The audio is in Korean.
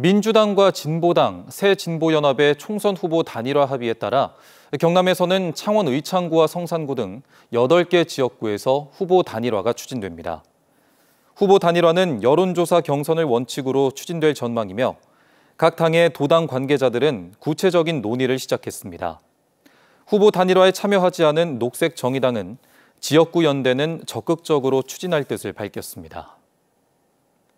민주당과 진보당, 새진보연합의 총선 후보 단일화 합의에 따라 경남에서는 창원 의창구와 성산구 등 8개 지역구에서 후보 단일화가 추진됩니다. 후보 단일화는 여론조사 경선을 원칙으로 추진될 전망이며 각 당의 도당 관계자들은 구체적인 논의를 시작했습니다. 후보 단일화에 참여하지 않은 녹색정의당은 지역구 연대는 적극적으로 추진할 뜻을 밝혔습니다.